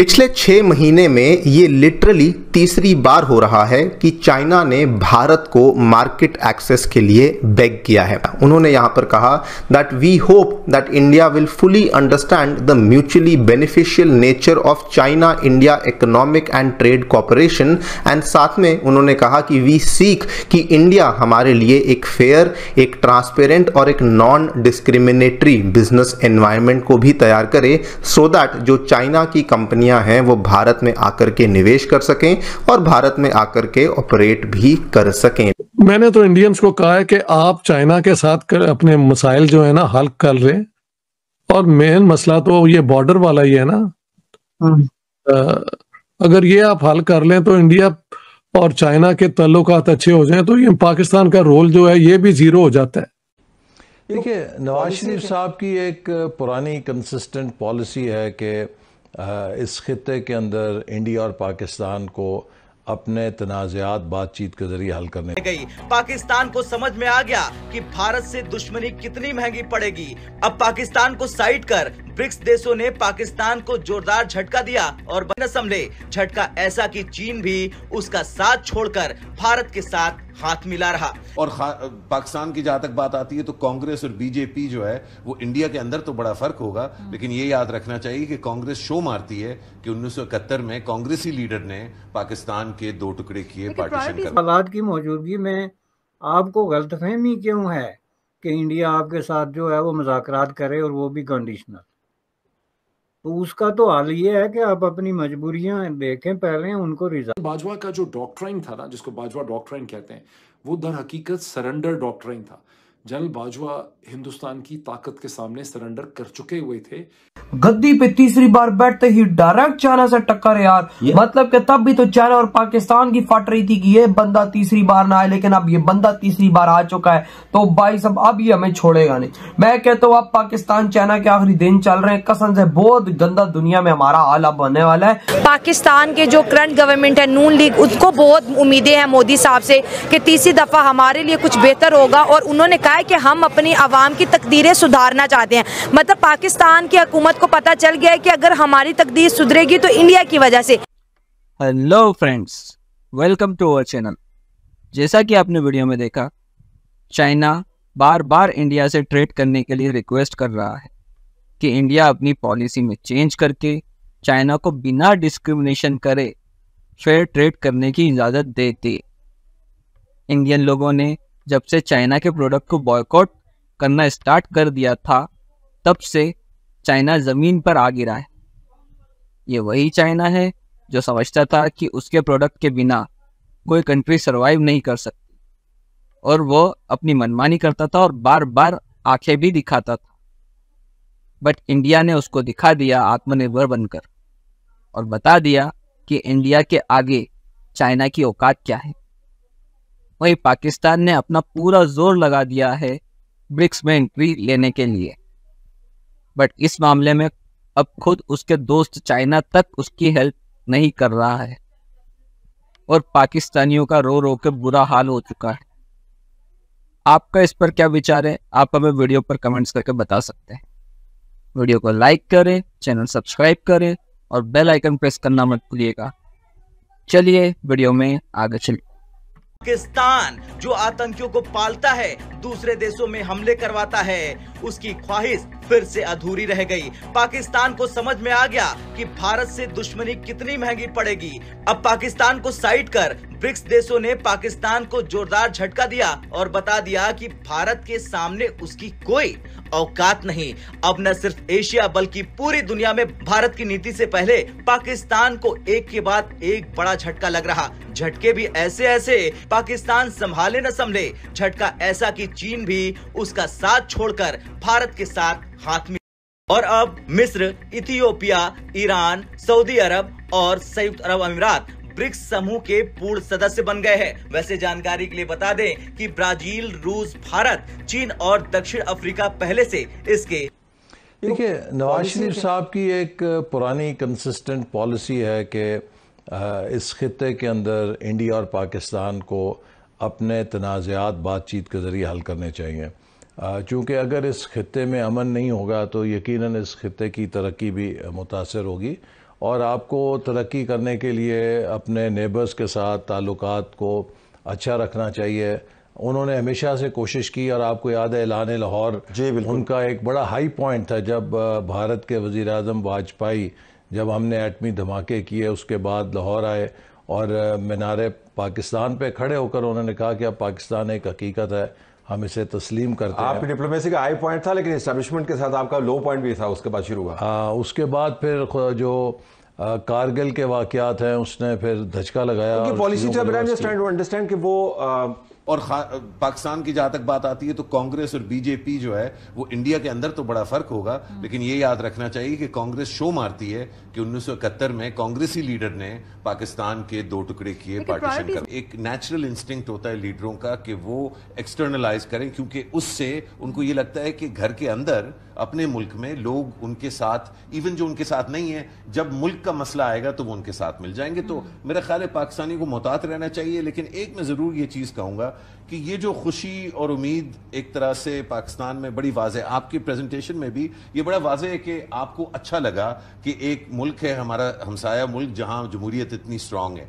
पिछले छः महीने में ये लिटरली तीसरी बार हो रहा है कि चाइना ने भारत को मार्केट एक्सेस के लिए बैग किया है उन्होंने यहाँ पर कहा that we hope that India will fully understand the mutually beneficial nature of China India economic and trade cooperation and साथ में उन्होंने कहा कि वी सीख कि इंडिया हमारे लिए एक फेयर एक ट्रांसपेरेंट और एक नॉन डिस्क्रिमिनेटरी बिजनेस एनवायरमेंट को भी तैयार करे सो so दैट जो चाइना की कंपनी कंपनियां हैं वो भारत में आकर के निवेश कर सकें और भारत में आकर के ऑपरेट भी कर सकें मैंने तो इंडियंस को कहा है कि आप चाइना के साथ कर, अपने मसाइल जो है ना हल कर रहे और मेन मसला तो ये बॉर्डर वाला ही है ना हम्म। अगर ये आप हल कर लें तो इंडिया और चाइना के तल्लुक अच्छे हो जाएं तो ये पाकिस्तान का रोल जो है ये भी जीरो हो जाता है देखिए तो नवाज शरीफ साहब की एक पुरानी कंसिस्टेंट पॉलिसी है कि इस खत्े के अंदर इंडिया और पाकिस्तान को अपने तनाज़ात बातचीत के जरिए हल करने गई पाकिस्तान को समझ में आ गया कि भारत से दुश्मनी कितनी महंगी पड़ेगी अब पाकिस्तान को साइड कर ब्रिक्स देशों ने पाकिस्तान को जोरदार झटका दिया और संभले झटका ऐसा कि चीन भी उसका साथ छोड़कर भारत के साथ हाथ मिला रहा और पाकिस्तान की जहां तक बात आती है तो कांग्रेस और बीजेपी जो है वो इंडिया के अंदर तो बड़ा फर्क होगा हम्म। लेकिन ये याद रखना चाहिए कि कांग्रेस शो मारती है कि उन्नीस में कांग्रेसी लीडर ने पाकिस्तान के दो टुकड़े किए पार्टीशन कर हालात की मौजूदगी में आपको गलतफहमी क्यों है कि इंडिया आपके साथ जो है वो मुजाकर करे और वो भी कंडीशनल तो उसका तो हाल ये है कि आप अपनी मजबूरियां देखें पहले उनको रिजल्ट तो बाजवा का जो डॉक्ट्राइन था ना जिसको बाजवा डॉक्ट्राइन कहते हैं वो दर हकीकत सरेंडर डॉक्ट्राइन था जनरल बाजवा हिंदुस्तान की ताकत के सामने सरेंडर कर चुके हुए थे गद्दी पे तीसरी बार बैठते ही डायरेक्ट चाइना से टक्कर यार मतलब कि तब भी तो चाइना और पाकिस्तान की फट रही थी कि ये बंदा तीसरी बार ना आए लेकिन अब ये बंदा तीसरी बार आ चुका है तो भाई सब अब ये हमें छोड़ेगा नहीं मैं कहता हूँ अब पाकिस्तान चाइना के आखिरी दिन चल रहे हैं कसम से बहुत गंदा दुनिया में हमारा आला बनने वाला है पाकिस्तान के जो करंट गवर्नमेंट है नून लीग उसको बहुत उम्मीदें हैं मोदी साहब से की तीसरी दफा हमारे लिए कुछ बेहतर होगा और उन्होंने कहा है कि हम अपनी आवाम की तकदीरें सुधारना चाहते हैं मतलब पाकिस्तान की हकूमत को पता चल गया है कि अगर हमारी तकदीर सुधरेगी तो इंडिया की वजह से hello friends welcome to our channel जैसा कि आपने वीडियो में देखा चाइना बार बार इंडिया से ट्रेड करने के लिए रिक्वेस्ट कर रहा है कि इंडिया अपनी पॉलिसी में चेंज करके चाइना को बिना डिस्क्रिमिनेशन करे फेयर ट्रेड करने की इजाज़त दे इंडियन लोगों ने जब से चाइना के प्रोडक्ट को बॉयकॉट करना स्टार्ट कर दिया था तब से चाइना ज़मीन पर आ गिरा है ये वही चाइना है जो समझता था कि उसके प्रोडक्ट के बिना कोई कंट्री सरवाइव नहीं कर सकती और वो अपनी मनमानी करता था और बार बार आंखें भी दिखाता था बट इंडिया ने उसको दिखा दिया आत्मनिर्भर बनकर और बता दिया कि इंडिया के आगे चाइना की औकात क्या है वहीं पाकिस्तान ने अपना पूरा जोर लगा दिया है ब्रिक्स में एंट्री लेने के लिए बट इस मामले में अब खुद उसके दोस्त चाइना तक उसकी हेल्प नहीं कर रहा है और पाकिस्तानियों का रो रो के बुरा हाल हो चुका है आपका इस पर क्या विचार है आप हमें वीडियो पर कमेंट्स करके बता सकते हैं वीडियो को लाइक करें चैनल सब्सक्राइब करें और बेल आइकन प्रेस करना मत भूलिएगा चलिए वीडियो में आगे चलिए पाकिस्तान जो आतंकियों को पालता है दूसरे देशों में हमले करवाता है उसकी ख्वाहिश फिर से अधूरी रह गई पाकिस्तान को समझ में आ गया कि भारत से दुश्मनी कितनी महंगी पड़ेगी अब पाकिस्तान को साइड कर ब्रिक्स देशों ने पाकिस्तान को जोरदार झटका दिया और बता दिया कि भारत के सामने उसकी कोई औकात नहीं अब न सिर्फ एशिया बल्कि पूरी दुनिया में भारत की नीति से पहले पाकिस्तान को एक के बाद एक बड़ा झटका लग रहा झटके भी ऐसे ऐसे पाकिस्तान संभाले न संभले झटका ऐसा कि कि चीन भी उसका साथ छोड़कर भारत के साथ हाथ में और अब मिस्र इथियोपिया ईरान सऊदी अरब और संयुक्त अरब अमीरात ब्रिक्स समूह के पूर्ण सदस्य बन गए हैं वैसे जानकारी के लिए बता दें कि ब्राजील रूस भारत चीन और दक्षिण अफ्रीका पहले से इसके देखिए तो नवाज शरीफ साहब की एक पुरानी कंसिस्टेंट पॉलिसी है कि इस खत्े के अंदर इंडिया और पाकिस्तान को अपने तनाज़ात बातचीत के ज़रिए हल करने चाहिए चूँकि अगर इस खत्े में अमन नहीं होगा तो यकीन इस खत्े की तरक्की भी मुतासर होगी और आपको तरक्की करने के लिए अपने नेबर्स के साथ ताल्लुक को अच्छा रखना चाहिए उन्होंने हमेशा से कोशिश की और आपको याद है एलान लाहौर जी उनका एक बड़ा हाई पॉइंट था जब भारत के वज़ी अजम वाजपेयी जब हमने एटमी धमाके किए उसके बाद लाहौर आए और मीनार पाकिस्तान पे खड़े होकर उन्होंने कहा कि अब पाकिस्तान एक हकीकत है हम इसे तस्लीम करते आप हैं आपकी डिप्लोमेसी का हाई पॉइंट था लेकिन इस्टेबलिशमेंट के साथ आपका लो पॉइंट भी था उसके बाद शुरू हुआ हाँ उसके बाद फिर जो आ, कारगिल के वाक़ात हैं उसने फिर धचका लगाया पॉलिसी था अंडरस्टैंड कि वो और पाकिस्तान की जहां तक बात आती है तो कांग्रेस और बीजेपी जो है वो इंडिया के अंदर तो बड़ा फर्क होगा हम्म। लेकिन ये याद रखना चाहिए कि कांग्रेस शो मारती है कि उन्नीस में कांग्रेसी लीडर ने पाकिस्तान के दो टुकड़े किए पार्टीशन कर एक नेचुरल इंस्टिंक्ट होता है लीडरों का कि वो एक्सटर्नलाइज करें क्योंकि उससे उनको ये लगता है कि घर के अंदर अपने मुल्क में लोग उनके साथ इवन जो उनके साथ नहीं है जब मुल्क का मसला आएगा तो वो उनके साथ मिल जाएंगे तो हम्म। मेरा ख्याल है पाकिस्तानी को मोहतात रहना चाहिए लेकिन एक मैं जरूर ये चीज कहूंगा कि ये जो खुशी और उम्मीद एक तरह से पाकिस्तान में बड़ी वाज है आपकी प्रेजेंटेशन में भी ये बड़ा वाज है कि आपको अच्छा लगा कि एक मुल्क है हमारा हमसाया मुल्क जहां जमहूरियत इतनी स्ट्रांग है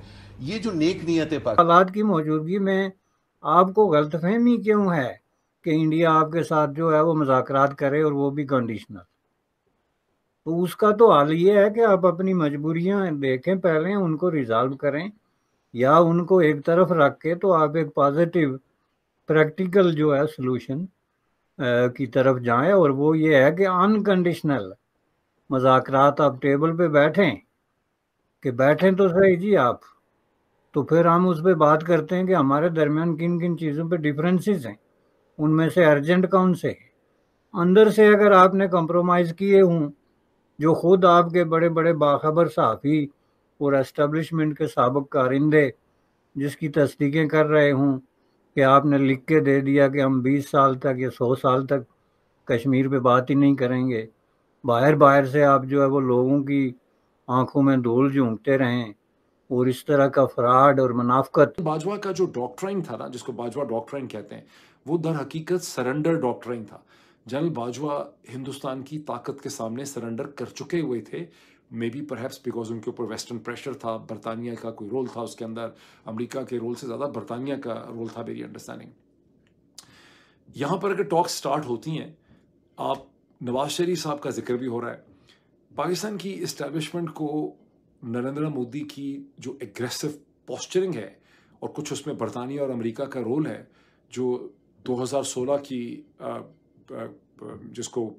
ये जो नेक नीयत है हालात की मौजूदगी में आपको गलतफहमी क्यों है कि इंडिया आपके साथ जो है वो मुजाकर करे और वो भी कंडीशनल तो उसका तो हाल ये है कि आप अपनी मजबूरियाँ देखें पहले उनको रिजॉल्व करें या उनको एक तरफ रख के तो आप एक पॉजिटिव प्रैक्टिकल जो है सलूशन की तरफ जाएं और वो ये है कि अनकंडीशनल मजाक आप टेबल पे बैठें कि बैठें तो सही जी आप तो फिर हम उस पर बात करते हैं कि हमारे दरमियान किन किन चीज़ों पे डिफरेंसेस हैं उनमें से अर्जेंट कौन से हैं अंदर से अगर आपने कंप्रोमाइज़ किए हों जो खुद आपके बड़े बड़े बाखबर साफ़ी और एस्टेब्लिशमेंट के सबक कारिंदे जिसकी तस्दीकें कर रहे हूँ कि आपने लिख के दे दिया कि हम 20 साल तक या 100 साल तक कश्मीर पे बात ही नहीं करेंगे बाहर बाहर से आप जो है वो लोगों की आंखों में धूल झूंकते रहें और इस तरह का फ्रॉड और मुनाफ्त बाजवा का जो डॉक्ट्राइन था ना जिसको बाजवा डॉक्ट्राइन कहते हैं वो दर हकीकत सरेंडर डॉक्ट्राइन था जनरल बाजवा हिंदुस्तान की ताकत के सामने सरेंडर कर चुके हुए थे मे बी परहैप्स बिकॉज उनके ऊपर वेस्टर्न प्रेशर था बरतानिया का कोई रोल था उसके अंदर अमरीका के रोल से ज़्यादा बरतानिया का रोल था मेरी अंडरस्टैंडिंग यहाँ पर अगर टॉक स्टार्ट होती हैं आप नवाज शरीफ साहब का जिक्र भी हो रहा है पाकिस्तान की इस्टेबलिशमेंट को नरेंद्र मोदी की जो एग्रेसिव पॉस्चरिंग है और कुछ उसमें बरतानिया और अमेरिका का रोल है जो 2016 की आ, आ, जिसको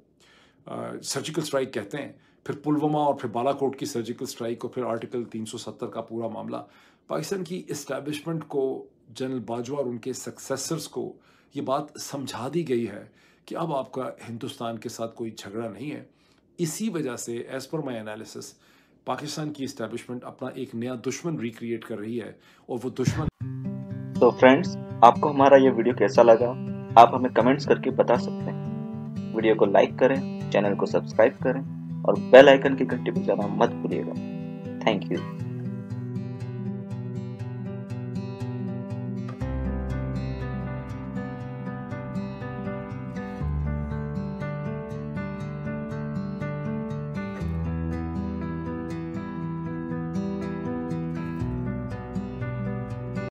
सर्जिकल स्ट्राइक कहते हैं फिर पुलवामा और फिर बालाकोट की सर्जिकल स्ट्राइक और फिर आर्टिकल 370 का पूरा मामला पाकिस्तान की इस्टेब्लिशमेंट को जनरल बाजवा और उनके सक्सेसर्स को ये बात समझा दी गई है कि अब आपका हिंदुस्तान के साथ कोई झगड़ा नहीं है इसी वजह से एज पर माई एनालिसिस पाकिस्तान की इस्टेब्लिशमेंट अपना एक नया दुश्मन रिक्रिएट कर रही है और वो दुश्मन तो फ्रेंड्स आपको हमारा ये वीडियो कैसा लगा आप हमें कमेंट्स करके बता सकते हैं वीडियो को लाइक करें चैनल को सब्सक्राइब करें और बेल आइकन की घंटी बजाना मत भूलिएगा थैंक यू